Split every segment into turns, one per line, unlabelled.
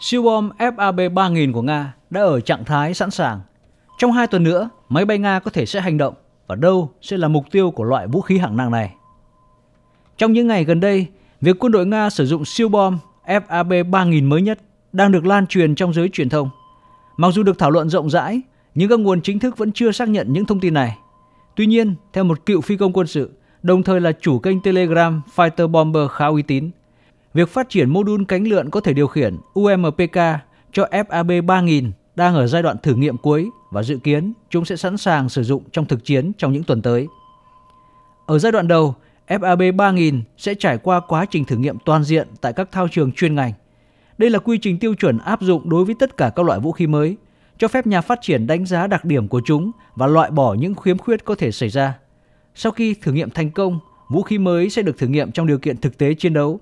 Siêu bom FAB-3000 của Nga đã ở trạng thái sẵn sàng. Trong hai tuần nữa, máy bay Nga có thể sẽ hành động và đâu sẽ là mục tiêu của loại vũ khí hạng nặng này. Trong những ngày gần đây, việc quân đội Nga sử dụng siêu bom FAB-3000 mới nhất đang được lan truyền trong giới truyền thông. Mặc dù được thảo luận rộng rãi, nhưng các nguồn chính thức vẫn chưa xác nhận những thông tin này. Tuy nhiên, theo một cựu phi công quân sự, đồng thời là chủ kênh Telegram Fighter Bomber khá uy tín, Việc phát triển mô đun cánh lượn có thể điều khiển UMPK cho FAB 3000 đang ở giai đoạn thử nghiệm cuối và dự kiến chúng sẽ sẵn sàng sử dụng trong thực chiến trong những tuần tới. Ở giai đoạn đầu, FAB 3000 sẽ trải qua quá trình thử nghiệm toàn diện tại các thao trường chuyên ngành. Đây là quy trình tiêu chuẩn áp dụng đối với tất cả các loại vũ khí mới, cho phép nhà phát triển đánh giá đặc điểm của chúng và loại bỏ những khiếm khuyết có thể xảy ra. Sau khi thử nghiệm thành công, vũ khí mới sẽ được thử nghiệm trong điều kiện thực tế chiến đấu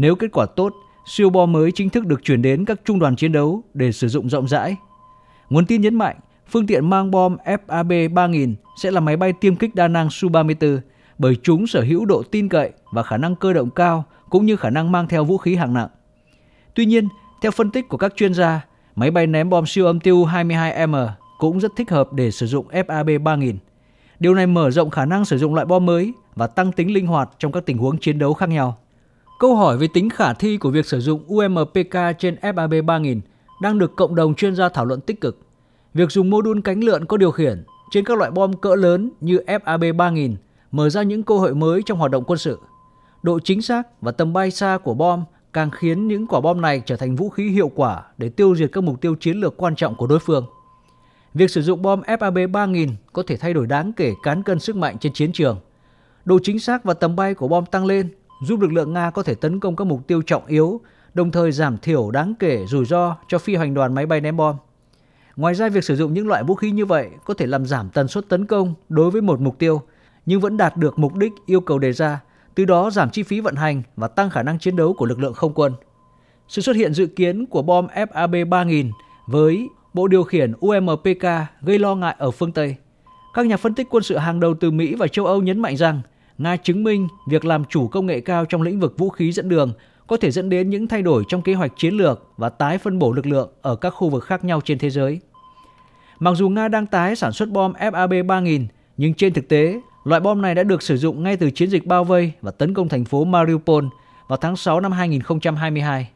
nếu kết quả tốt, siêu bo mới chính thức được chuyển đến các trung đoàn chiến đấu để sử dụng rộng rãi. Nguồn tin nhấn mạnh, phương tiện mang bom FAB 3000 sẽ là máy bay tiêm kích đa năng Su-34 bởi chúng sở hữu độ tin cậy và khả năng cơ động cao cũng như khả năng mang theo vũ khí hạng nặng. Tuy nhiên, theo phân tích của các chuyên gia, máy bay ném bom siêu âm tiêu 22M cũng rất thích hợp để sử dụng FAB 3000. Điều này mở rộng khả năng sử dụng loại bom mới và tăng tính linh hoạt trong các tình huống chiến đấu khác nhau. Câu hỏi về tính khả thi của việc sử dụng UMPK trên FAB 3000 đang được cộng đồng chuyên gia thảo luận tích cực. Việc dùng mô đun cánh lượn có điều khiển trên các loại bom cỡ lớn như FAB 3000 mở ra những cơ hội mới trong hoạt động quân sự. Độ chính xác và tầm bay xa của bom càng khiến những quả bom này trở thành vũ khí hiệu quả để tiêu diệt các mục tiêu chiến lược quan trọng của đối phương. Việc sử dụng bom FAB 3000 có thể thay đổi đáng kể cán cân sức mạnh trên chiến trường. Độ chính xác và tầm bay của bom tăng lên giúp lực lượng Nga có thể tấn công các mục tiêu trọng yếu, đồng thời giảm thiểu đáng kể rủi ro cho phi hành đoàn máy bay ném bom. Ngoài ra, việc sử dụng những loại vũ khí như vậy có thể làm giảm tần suất tấn công đối với một mục tiêu, nhưng vẫn đạt được mục đích yêu cầu đề ra, từ đó giảm chi phí vận hành và tăng khả năng chiến đấu của lực lượng không quân. Sự xuất hiện dự kiến của bom FAB-3000 với bộ điều khiển UMPK gây lo ngại ở phương Tây. Các nhà phân tích quân sự hàng đầu từ Mỹ và châu Âu nhấn mạnh rằng – Nga chứng minh việc làm chủ công nghệ cao trong lĩnh vực vũ khí dẫn đường có thể dẫn đến những thay đổi trong kế hoạch chiến lược và tái phân bổ lực lượng ở các khu vực khác nhau trên thế giới. Mặc dù Nga đang tái sản xuất bom FAB 3000, nhưng trên thực tế, loại bom này đã được sử dụng ngay từ chiến dịch bao vây và tấn công thành phố Mariupol vào tháng 6 năm 2022.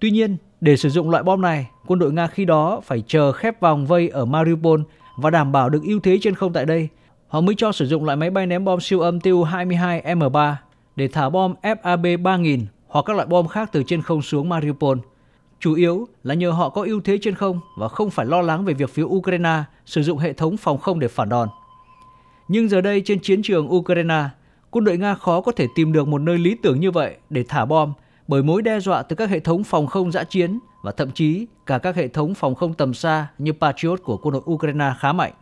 Tuy nhiên, để sử dụng loại bom này, quân đội Nga khi đó phải chờ khép vòng vây ở Mariupol và đảm bảo được ưu thế trên không tại đây – Họ mới cho sử dụng loại máy bay ném bom siêu âm Tu-22M3 để thả bom FAB-3000 hoặc các loại bom khác từ trên không xuống Mariupol. Chủ yếu là nhờ họ có ưu thế trên không và không phải lo lắng về việc phía Ukraine sử dụng hệ thống phòng không để phản đòn. Nhưng giờ đây trên chiến trường Ukraine, quân đội Nga khó có thể tìm được một nơi lý tưởng như vậy để thả bom bởi mối đe dọa từ các hệ thống phòng không giã chiến và thậm chí cả các hệ thống phòng không tầm xa như Patriot của quân đội Ukraine khá mạnh.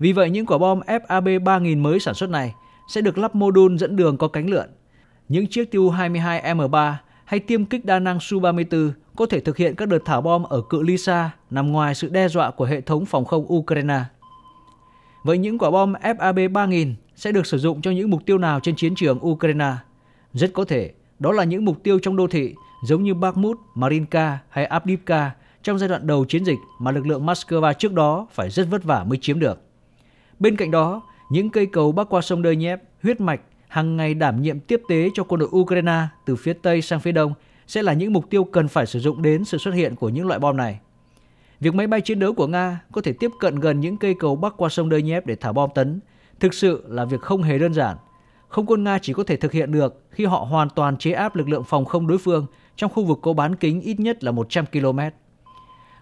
Vì vậy, những quả bom FAB-3000 mới sản xuất này sẽ được lắp mô đun dẫn đường có cánh lượn. Những chiếc Tu-22M3 hay tiêm kích đa năng Su-34 có thể thực hiện các đợt thả bom ở cự ly xa nằm ngoài sự đe dọa của hệ thống phòng không Ukraine. Vậy những quả bom FAB-3000 sẽ được sử dụng cho những mục tiêu nào trên chiến trường Ukraine? Rất có thể đó là những mục tiêu trong đô thị giống như Bakhmut, Marinka hay Avdiivka trong giai đoạn đầu chiến dịch mà lực lượng Moscow trước đó phải rất vất vả mới chiếm được. Bên cạnh đó, những cây cầu bắc qua sông Đơ Nhép, huyết mạch, hàng ngày đảm nhiệm tiếp tế cho quân đội Ukraine từ phía Tây sang phía Đông sẽ là những mục tiêu cần phải sử dụng đến sự xuất hiện của những loại bom này. Việc máy bay chiến đấu của Nga có thể tiếp cận gần những cây cầu bắc qua sông Đơ Nhép để thả bom tấn thực sự là việc không hề đơn giản. Không quân Nga chỉ có thể thực hiện được khi họ hoàn toàn chế áp lực lượng phòng không đối phương trong khu vực có bán kính ít nhất là 100 km.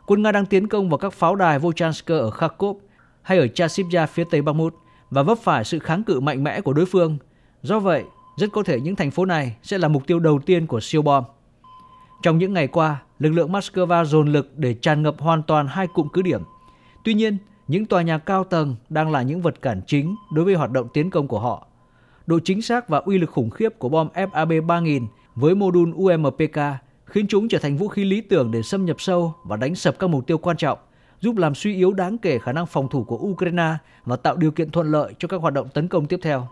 Quân Nga đang tiến công vào các pháo đài Volchansk ở Kharkov hay ở Chasipja phía tây Bakhmut và vấp phải sự kháng cự mạnh mẽ của đối phương. Do vậy, rất có thể những thành phố này sẽ là mục tiêu đầu tiên của siêu bom. Trong những ngày qua, lực lượng Moscow dồn lực để tràn ngập hoàn toàn hai cụm cứ điểm. Tuy nhiên, những tòa nhà cao tầng đang là những vật cản chính đối với hoạt động tiến công của họ. Độ chính xác và uy lực khủng khiếp của bom FAB-3000 với mô đun UMPK khiến chúng trở thành vũ khí lý tưởng để xâm nhập sâu và đánh sập các mục tiêu quan trọng giúp làm suy yếu đáng kể khả năng phòng thủ của Ukraine và tạo điều kiện thuận lợi cho các hoạt động tấn công tiếp theo.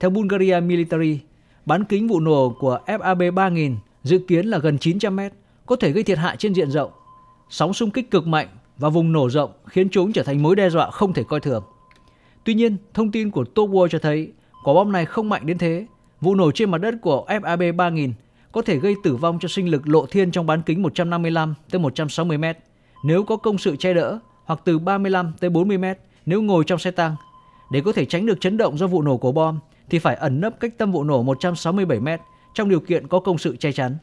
Theo Bulgaria Military, bán kính vụ nổ của FAB 3000 dự kiến là gần 900 mét, có thể gây thiệt hại trên diện rộng. Sóng xung kích cực mạnh và vùng nổ rộng khiến chúng trở thành mối đe dọa không thể coi thường. Tuy nhiên, thông tin của Topworld cho thấy quả bom này không mạnh đến thế. Vụ nổ trên mặt đất của FAB 3000 có thể gây tử vong cho sinh lực lộ thiên trong bán kính 155 tới 160 mét nếu có công sự che đỡ hoặc từ 35 tới 40 mét nếu ngồi trong xe tăng. Để có thể tránh được chấn động do vụ nổ của bom thì phải ẩn nấp cách tâm vụ nổ 167 mét trong điều kiện có công sự che chắn.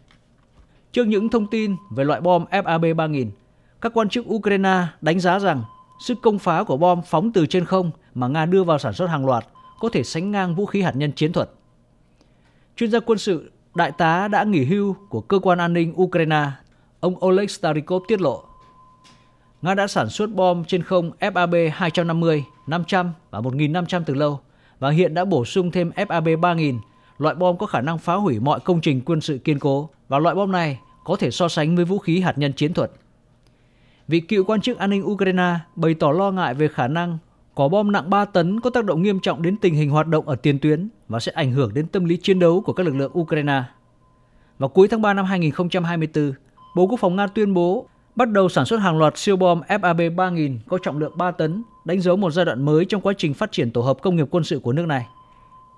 Trước những thông tin về loại bom FAB 3000, các quan chức Ukraine đánh giá rằng sức công phá của bom phóng từ trên không mà Nga đưa vào sản xuất hàng loạt có thể sánh ngang vũ khí hạt nhân chiến thuật. Chuyên gia quân sự, đại tá đã nghỉ hưu của cơ quan an ninh Ukraine, ông Oleg Starikov tiết lộ Nga đã sản xuất bom trên không FAB 250, 500 và 1.500 từ lâu và hiện đã bổ sung thêm FAB 3000, loại bom có khả năng phá hủy mọi công trình quân sự kiên cố và loại bom này có thể so sánh với vũ khí hạt nhân chiến thuật. Vị cựu quan chức an ninh Ukraine bày tỏ lo ngại về khả năng có bom nặng 3 tấn có tác động nghiêm trọng đến tình hình hoạt động ở tiền tuyến và sẽ ảnh hưởng đến tâm lý chiến đấu của các lực lượng Ukraine. Vào cuối tháng 3 năm 2024, Bộ Quốc phòng Nga tuyên bố bắt đầu sản xuất hàng loạt siêu bom FAB 3000 có trọng lượng 3 tấn, đánh dấu một giai đoạn mới trong quá trình phát triển tổ hợp công nghiệp quân sự của nước này.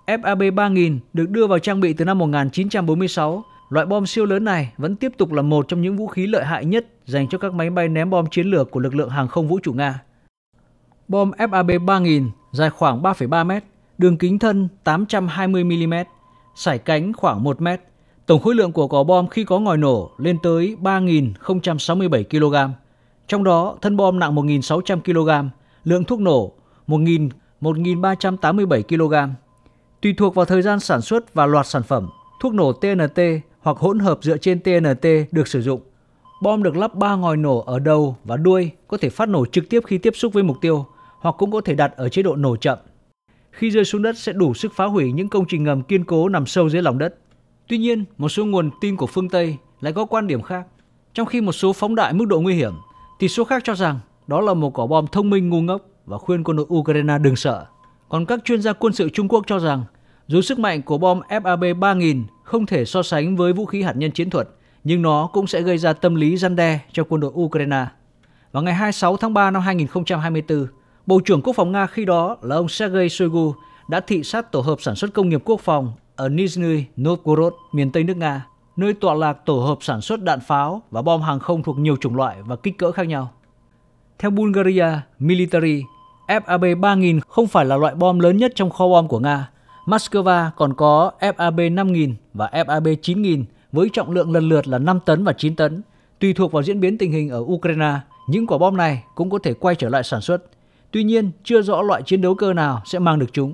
FAB 3000 được đưa vào trang bị từ năm 1946. Loại bom siêu lớn này vẫn tiếp tục là một trong những vũ khí lợi hại nhất dành cho các máy bay ném bom chiến lược của lực lượng hàng không vũ trụ Nga. Bom FAB 3000 dài khoảng 3,3 mét, đường kính thân 820 mm, sải cánh khoảng 1 mét, Tổng khối lượng của quả bom khi có ngòi nổ lên tới 3.067 kg. Trong đó, thân bom nặng 1.600 kg, lượng thuốc nổ 1.387 kg. Tùy thuộc vào thời gian sản xuất và loạt sản phẩm, thuốc nổ TNT hoặc hỗn hợp dựa trên TNT được sử dụng. Bom được lắp 3 ngòi nổ ở đầu và đuôi có thể phát nổ trực tiếp khi tiếp xúc với mục tiêu hoặc cũng có thể đặt ở chế độ nổ chậm. Khi rơi xuống đất sẽ đủ sức phá hủy những công trình ngầm kiên cố nằm sâu dưới lòng đất. Tuy nhiên, một số nguồn tin của phương Tây lại có quan điểm khác. Trong khi một số phóng đại mức độ nguy hiểm, thì số khác cho rằng đó là một quả bom thông minh ngu ngốc và khuyên quân đội Ukraine đừng sợ. Còn các chuyên gia quân sự Trung Quốc cho rằng, dù sức mạnh của bom FAB 3000 không thể so sánh với vũ khí hạt nhân chiến thuật, nhưng nó cũng sẽ gây ra tâm lý gian đe cho quân đội Ukraine. Vào ngày 26 tháng 3 năm 2024, Bộ trưởng Quốc phòng Nga khi đó là ông Sergei Shoigu đã thị sát tổ hợp sản xuất công nghiệp quốc phòng ở Nizhny Novgorod, miền Tây nước Nga, nơi tọa lạc tổ hợp sản xuất đạn pháo và bom hàng không thuộc nhiều chủng loại và kích cỡ khác nhau. Theo Bulgaria Military, FAB 3000 không phải là loại bom lớn nhất trong kho bom của Nga. Moscow còn có FAB 5000 và FAB 9000 với trọng lượng lần lượt là 5 tấn và 9 tấn. Tùy thuộc vào diễn biến tình hình ở Ukraine, những quả bom này cũng có thể quay trở lại sản xuất. Tuy nhiên, chưa rõ loại chiến đấu cơ nào sẽ mang được chúng.